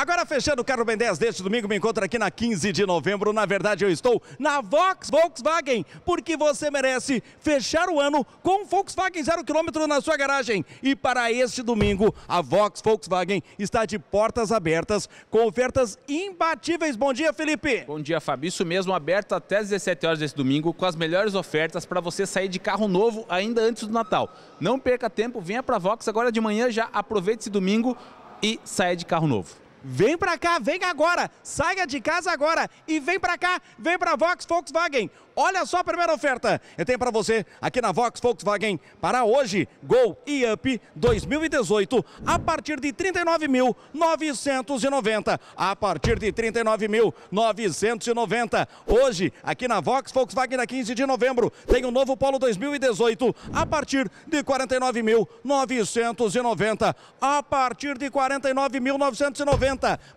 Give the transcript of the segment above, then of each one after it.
Agora fechando o carro Ben 10 deste domingo, me encontro aqui na 15 de novembro. Na verdade, eu estou na Vox Volkswagen, porque você merece fechar o ano com um Volkswagen 0km na sua garagem. E para este domingo, a Vox Volkswagen está de portas abertas, com ofertas imbatíveis. Bom dia, Felipe. Bom dia, Fabi. Isso mesmo, aberto até 17 horas deste domingo, com as melhores ofertas para você sair de carro novo ainda antes do Natal. Não perca tempo, venha para a Vox agora de manhã, já aproveite esse domingo e saia de carro novo. Vem pra cá, vem agora, saia de casa agora e vem pra cá, vem pra Vox Volkswagen. Olha só a primeira oferta. Eu tenho para você aqui na Vox Volkswagen para hoje, Gol e Up 2018 a partir de 39.990. A partir de 39.990. Hoje, aqui na Vox Volkswagen na 15 de novembro, tem o um novo Polo 2018 a partir de 49.990. A partir de 49.990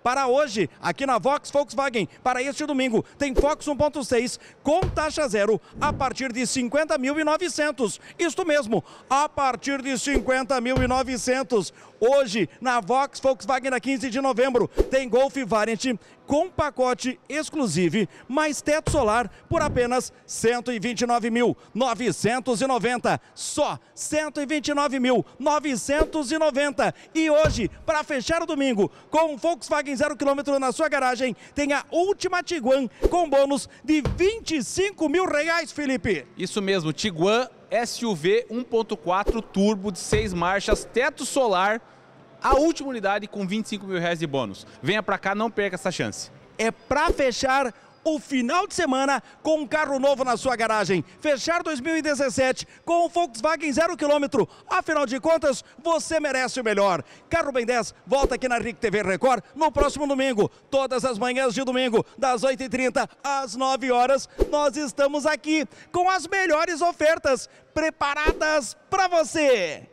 para hoje, aqui na Vox Volkswagen, para este domingo. Tem Fox 1.6 com taxa zero a partir de 50.900. Isto mesmo, a partir de 50.900. Hoje, na Vox Volkswagen, na 15 de novembro, tem Golf Variant com pacote exclusivo, mais teto solar por apenas 129.990, só 129.990. E hoje, para fechar o domingo, com um Volkswagen 0 km na sua garagem, tem a última Tiguan com bônus de 25 mil reais, Felipe. Isso mesmo, Tiguan SUV 1.4 turbo de 6 marchas, teto solar a última unidade com 25 mil reais de bônus. Venha para cá, não perca essa chance. É para fechar o final de semana com um carro novo na sua garagem. Fechar 2017 com o Volkswagen zero quilômetro. Afinal de contas, você merece o melhor. Carro Bem 10 volta aqui na RIC TV Record no próximo domingo. Todas as manhãs de domingo, das 8h30 às 9 horas, nós estamos aqui com as melhores ofertas preparadas para você.